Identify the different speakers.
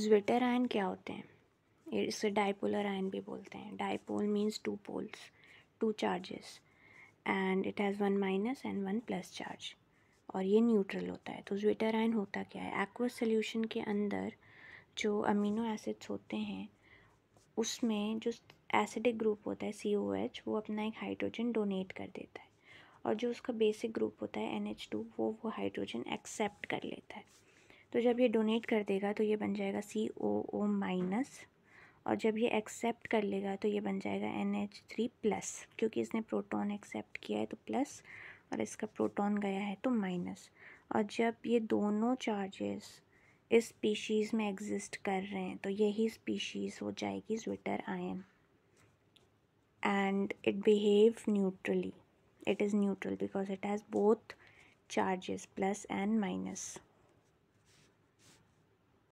Speaker 1: zwitter ion क्या होते हैं इसे डाइपोलर आयन भी बोलते हैं dipole means two poles two charges and it has one minus and one plus charge और ये न्यूट्रल होता है तो ज्विटर आयन होता क्या है एक्व सोल्यूशन के अंदर जो अमीनो एसिड्स होते हैं उसमें जो एसिडिक ग्रुप होता है सी ओ एच वो अपना एक हाइड्रोजन डोनेट कर देता है और जो उसका बेसिक ग्रुप होता है एन एच टू वो वो हाइड्रोजन एक्सेप्ट कर लेता है तो जब ये डोनेट कर देगा तो ये बन जाएगा सी ओ ओ माइनस और जब ये एक्सेप्ट कर लेगा तो ये बन जाएगा एन एच थ्री प्लस क्योंकि इसने प्रोटॉन एक्सेप्ट किया है तो प्लस और इसका प्रोटॉन गया है तो माइनस और जब ये दोनों चार्जेस इस स्पीशीज़ में एग्जिस्ट कर रहे हैं तो यही स्पीशीज़ हो जाएगी zwitterion and it behave neutrally it is neutral because it has both charges plus and minus